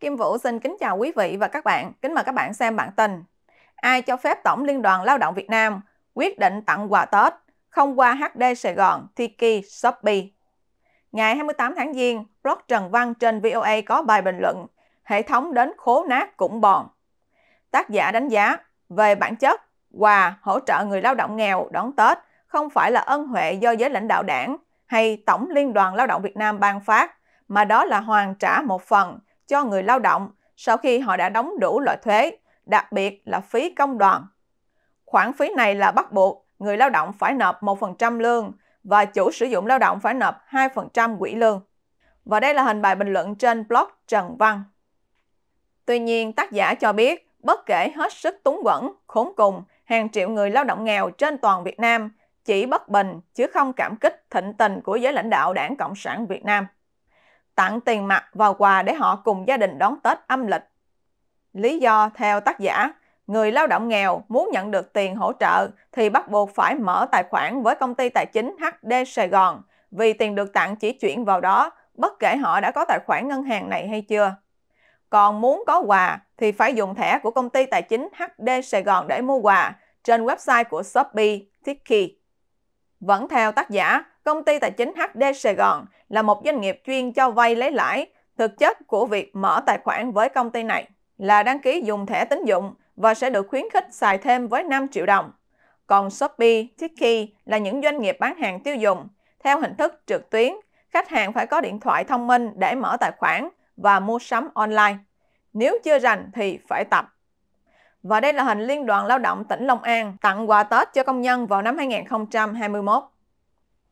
Kim Vũ xin kính chào quý vị và các bạn. Kính mời các bạn xem bản tin. Ai cho phép Tổng Liên đoàn Lao động Việt Nam quyết định tặng quà Tết không qua HD Sài Gòn, Tiki, Shopee? Ngày 28 tháng Giêng, blog Trần Văn trên VOA có bài bình luận Hệ thống đến khố nát cũng bòn. Tác giả đánh giá về bản chất, quà hỗ trợ người lao động nghèo đón Tết không phải là ân huệ do giới lãnh đạo đảng hay Tổng Liên đoàn Lao động Việt Nam ban phát, mà đó là hoàn trả một phần cho người lao động sau khi họ đã đóng đủ loại thuế, đặc biệt là phí công đoàn. Khoản phí này là bắt buộc người lao động phải nộp 1% lương và chủ sử dụng lao động phải nộp 2% quỹ lương. Và đây là hình bài bình luận trên blog Trần Văn. Tuy nhiên, tác giả cho biết, bất kể hết sức túng quẫn, khốn cùng, hàng triệu người lao động nghèo trên toàn Việt Nam chỉ bất bình chứ không cảm kích thịnh tình của giới lãnh đạo Đảng Cộng sản Việt Nam tặng tiền mặt và quà để họ cùng gia đình đón Tết âm lịch. Lý do theo tác giả, người lao động nghèo muốn nhận được tiền hỗ trợ thì bắt buộc phải mở tài khoản với công ty tài chính HD Sài Gòn vì tiền được tặng chỉ chuyển vào đó bất kể họ đã có tài khoản ngân hàng này hay chưa. Còn muốn có quà thì phải dùng thẻ của công ty tài chính HD Sài Gòn để mua quà trên website của Shopee, Tiki. Vẫn theo tác giả, Công ty tài chính HD Sài Gòn là một doanh nghiệp chuyên cho vay lấy lãi. Thực chất của việc mở tài khoản với công ty này là đăng ký dùng thẻ tín dụng và sẽ được khuyến khích xài thêm với 5 triệu đồng. Còn Shopee, Tiki là những doanh nghiệp bán hàng tiêu dùng. Theo hình thức trực tuyến, khách hàng phải có điện thoại thông minh để mở tài khoản và mua sắm online. Nếu chưa rành thì phải tập. Và đây là hình Liên đoàn Lao động tỉnh Long An tặng quà Tết cho công nhân vào năm 2021.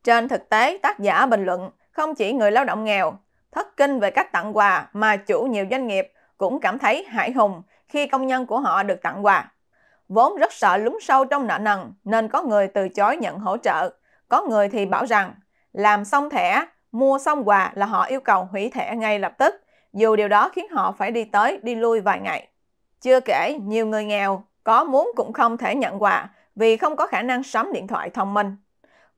Trên thực tế, tác giả bình luận không chỉ người lao động nghèo, thất kinh về các tặng quà mà chủ nhiều doanh nghiệp cũng cảm thấy hãi hùng khi công nhân của họ được tặng quà. Vốn rất sợ lúng sâu trong nợ nần nên có người từ chối nhận hỗ trợ, có người thì bảo rằng làm xong thẻ, mua xong quà là họ yêu cầu hủy thẻ ngay lập tức, dù điều đó khiến họ phải đi tới đi lui vài ngày. Chưa kể, nhiều người nghèo có muốn cũng không thể nhận quà vì không có khả năng sắm điện thoại thông minh.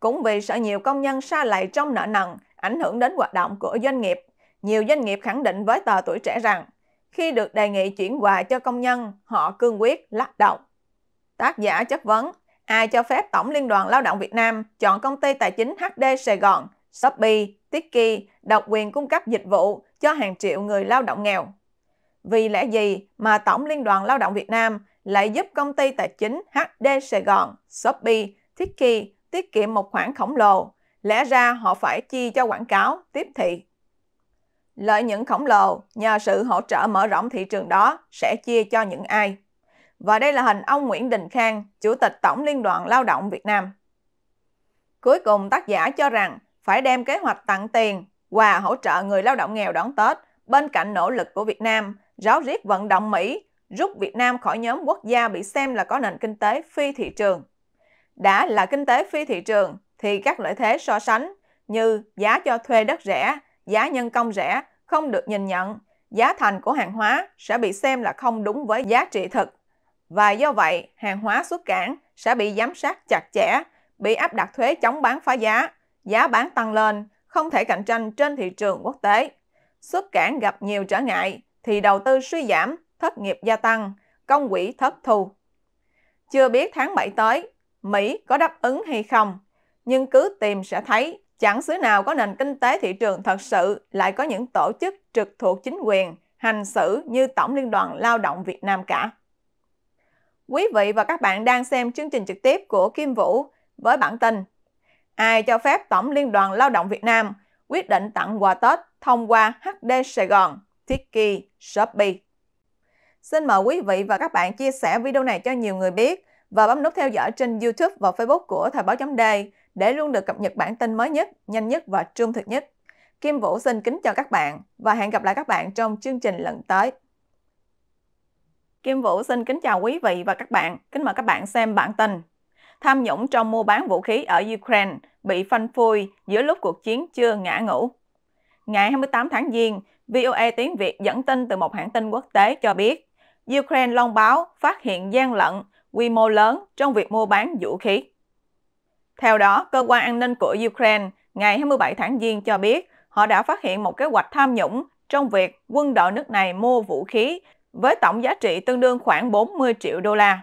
Cũng vì sợ nhiều công nhân xa lầy trong nợ nần ảnh hưởng đến hoạt động của doanh nghiệp, nhiều doanh nghiệp khẳng định với tờ tuổi trẻ rằng khi được đề nghị chuyển quà cho công nhân, họ cương quyết lắc đầu. Tác giả chất vấn, ai cho phép Tổng Liên đoàn Lao động Việt Nam chọn công ty tài chính HD Sài Gòn, Shopee, Tiki độc quyền cung cấp dịch vụ cho hàng triệu người lao động nghèo? Vì lẽ gì mà Tổng Liên đoàn Lao động Việt Nam lại giúp công ty tài chính HD Sài Gòn, Shopee, Tiki tiết kiệm một khoản khổng lồ, lẽ ra họ phải chi cho quảng cáo, tiếp thị. Lợi nhuận khổng lồ nhờ sự hỗ trợ mở rộng thị trường đó sẽ chia cho những ai? Và đây là hình ông Nguyễn Đình Khang, Chủ tịch Tổng Liên đoàn Lao động Việt Nam. Cuối cùng tác giả cho rằng phải đem kế hoạch tặng tiền, quà hỗ trợ người lao động nghèo đón Tết bên cạnh nỗ lực của Việt Nam, ráo riết vận động Mỹ rút Việt Nam khỏi nhóm quốc gia bị xem là có nền kinh tế phi thị trường đã là kinh tế phi thị trường thì các lợi thế so sánh như giá cho thuê đất rẻ, giá nhân công rẻ không được nhìn nhận, giá thành của hàng hóa sẽ bị xem là không đúng với giá trị thực. Và do vậy, hàng hóa xuất cảng sẽ bị giám sát chặt chẽ, bị áp đặt thuế chống bán phá giá, giá bán tăng lên, không thể cạnh tranh trên thị trường quốc tế. Xuất cảng gặp nhiều trở ngại thì đầu tư suy giảm, thất nghiệp gia tăng, công quỹ thất thu. Chưa biết tháng 7 tới, Mỹ có đáp ứng hay không. Nhưng cứ tìm sẽ thấy, chẳng xứ nào có nền kinh tế thị trường thật sự lại có những tổ chức trực thuộc chính quyền hành xử như Tổng Liên đoàn Lao động Việt Nam cả. Quý vị và các bạn đang xem chương trình trực tiếp của Kim Vũ với bản tin Ai cho phép Tổng Liên đoàn Lao động Việt Nam quyết định tặng quà Tết thông qua HD Sài Gòn, Tiki, Shopee. Xin mời quý vị và các bạn chia sẻ video này cho nhiều người biết và bấm nút theo dõi trên YouTube và Facebook của Thời báo chấm đề để luôn được cập nhật bản tin mới nhất, nhanh nhất và trung thực nhất. Kim Vũ xin kính chào các bạn và hẹn gặp lại các bạn trong chương trình lần tới. Kim Vũ xin kính chào quý vị và các bạn. Kính mời các bạn xem bản tin. Tham nhũng trong mua bán vũ khí ở Ukraine bị phanh phui giữa lúc cuộc chiến chưa ngã ngủ. Ngày 28 tháng Giêng, VOA tiếng Việt dẫn tin từ một hãng tin quốc tế cho biết, Ukraine loan báo phát hiện gian lận quy mô lớn trong việc mua bán vũ khí. Theo đó, Cơ quan An ninh của Ukraine ngày 27 tháng Giêng cho biết họ đã phát hiện một kế hoạch tham nhũng trong việc quân đội nước này mua vũ khí với tổng giá trị tương đương khoảng 40 triệu đô la.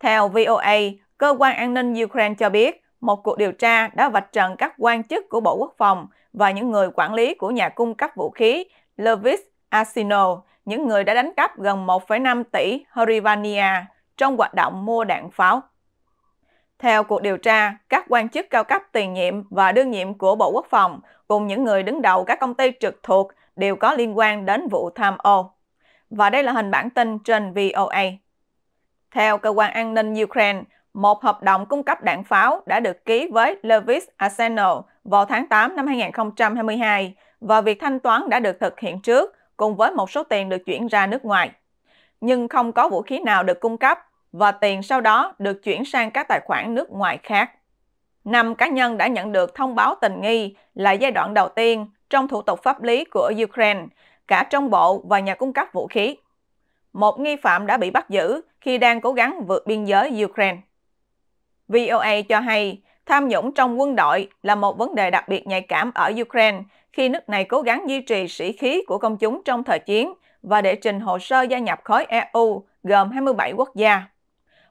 Theo VOA, Cơ quan An ninh Ukraine cho biết một cuộc điều tra đã vạch trần các quan chức của Bộ Quốc phòng và những người quản lý của nhà cung cấp vũ khí Levis Asino, những người đã đánh cắp gần 1,5 tỷ Hryvania trong hoạt động mua đạn pháo. Theo cuộc điều tra, các quan chức cao cấp tiền nhiệm và đương nhiệm của Bộ Quốc phòng cùng những người đứng đầu các công ty trực thuộc đều có liên quan đến vụ tham ô. Và đây là hình bản tin trên VOA. Theo cơ quan an ninh Ukraine, một hợp đồng cung cấp đạn pháo đã được ký với Levis Arsenal vào tháng 8 năm 2022 và việc thanh toán đã được thực hiện trước cùng với một số tiền được chuyển ra nước ngoài nhưng không có vũ khí nào được cung cấp và tiền sau đó được chuyển sang các tài khoản nước ngoài khác. Năm cá nhân đã nhận được thông báo tình nghi là giai đoạn đầu tiên trong thủ tục pháp lý của Ukraine, cả trong bộ và nhà cung cấp vũ khí. Một nghi phạm đã bị bắt giữ khi đang cố gắng vượt biên giới Ukraine. VOA cho hay, tham nhũng trong quân đội là một vấn đề đặc biệt nhạy cảm ở Ukraine khi nước này cố gắng duy trì sĩ khí của công chúng trong thời chiến và đệ trình hồ sơ gia nhập khối EU gồm 27 quốc gia.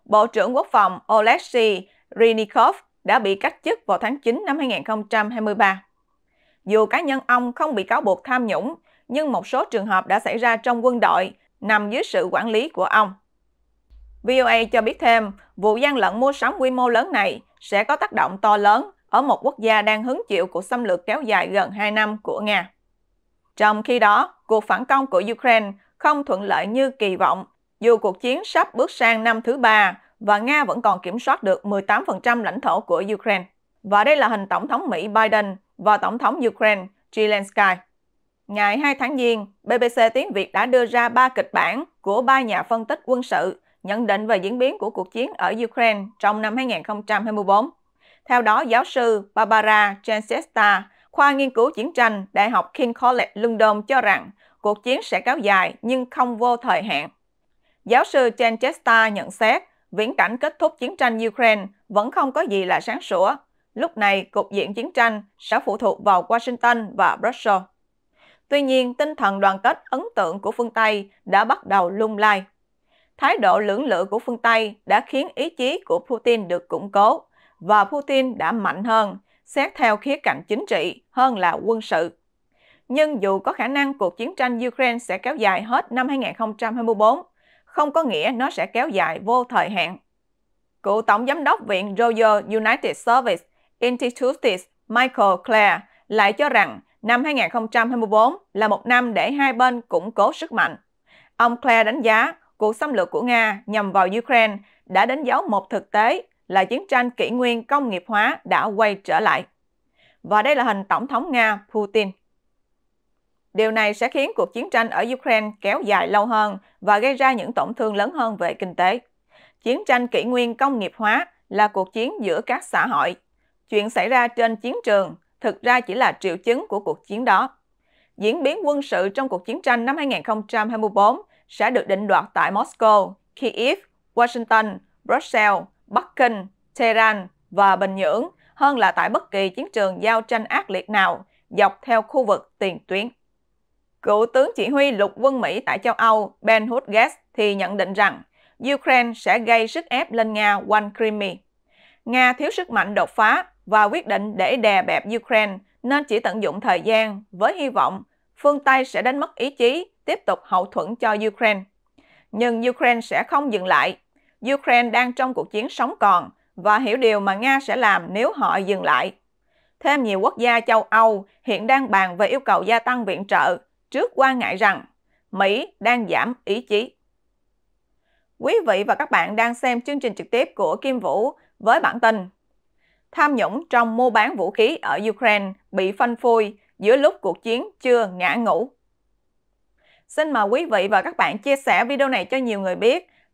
Bộ trưởng Quốc phòng Oleksiy Rynikov đã bị cách chức vào tháng 9 năm 2023. Dù cá nhân ông không bị cáo buộc tham nhũng, nhưng một số trường hợp đã xảy ra trong quân đội nằm dưới sự quản lý của ông. VOA cho biết thêm, vụ gian lận mua sắm quy mô lớn này sẽ có tác động to lớn ở một quốc gia đang hứng chịu cuộc xâm lược kéo dài gần 2 năm của Nga. Trong khi đó, cuộc phản công của Ukraine không thuận lợi như kỳ vọng, dù cuộc chiến sắp bước sang năm thứ ba và Nga vẫn còn kiểm soát được 18% lãnh thổ của Ukraine. Và đây là hình Tổng thống Mỹ Biden và Tổng thống Ukraine Zelensky. Ngày 2 tháng Giêng, BBC Tiếng Việt đã đưa ra ba kịch bản của ba nhà phân tích quân sự nhận định về diễn biến của cuộc chiến ở Ukraine trong năm 2024. Theo đó, giáo sư Barbara Chancesta Khoa nghiên cứu chiến tranh Đại học King College London cho rằng cuộc chiến sẽ kéo dài nhưng không vô thời hạn. Giáo sư Chen Chesta nhận xét viễn cảnh kết thúc chiến tranh Ukraine vẫn không có gì là sáng sủa. Lúc này, cục diện chiến tranh sẽ phụ thuộc vào Washington và Brussels. Tuy nhiên, tinh thần đoàn kết ấn tượng của phương Tây đã bắt đầu lung lay. Thái độ lưỡng lự của phương Tây đã khiến ý chí của Putin được củng cố, và Putin đã mạnh hơn, xét theo khía cạnh chính trị hơn là quân sự. Nhưng dù có khả năng cuộc chiến tranh Ukraine sẽ kéo dài hết năm 2024, không có nghĩa nó sẽ kéo dài vô thời hạn. Cựu Tổng Giám đốc Viện Royal United Service Institute Michael Clare lại cho rằng năm 2024 là một năm để hai bên củng cố sức mạnh. Ông Clare đánh giá cuộc xâm lược của Nga nhằm vào Ukraine đã đánh dấu một thực tế là chiến tranh kỷ nguyên công nghiệp hóa đã quay trở lại. Và đây là hình Tổng thống Nga Putin. Điều này sẽ khiến cuộc chiến tranh ở Ukraine kéo dài lâu hơn và gây ra những tổn thương lớn hơn về kinh tế. Chiến tranh kỷ nguyên công nghiệp hóa là cuộc chiến giữa các xã hội. Chuyện xảy ra trên chiến trường thực ra chỉ là triệu chứng của cuộc chiến đó. Diễn biến quân sự trong cuộc chiến tranh năm 2024 sẽ được định đoạt tại Moscow, Kyiv, Washington, Brussels, Kinh, Tehran và Bình Nhưỡng hơn là tại bất kỳ chiến trường giao tranh ác liệt nào dọc theo khu vực tiền tuyến. Cựu tướng chỉ huy lục quân Mỹ tại châu Âu Ben Hutges thì nhận định rằng Ukraine sẽ gây sức ép lên Nga One Crimea. Nga thiếu sức mạnh đột phá và quyết định để đè bẹp Ukraine nên chỉ tận dụng thời gian với hy vọng phương Tây sẽ đánh mất ý chí tiếp tục hậu thuẫn cho Ukraine. Nhưng Ukraine sẽ không dừng lại Ukraine đang trong cuộc chiến sống còn và hiểu điều mà Nga sẽ làm nếu họ dừng lại. Thêm nhiều quốc gia châu Âu hiện đang bàn về yêu cầu gia tăng viện trợ trước quan ngại rằng Mỹ đang giảm ý chí. Quý vị và các bạn đang xem chương trình trực tiếp của Kim Vũ với bản tin Tham nhũng trong mua bán vũ khí ở Ukraine bị phanh phui giữa lúc cuộc chiến chưa ngã ngủ. Xin mời quý vị và các bạn chia sẻ video này cho nhiều người biết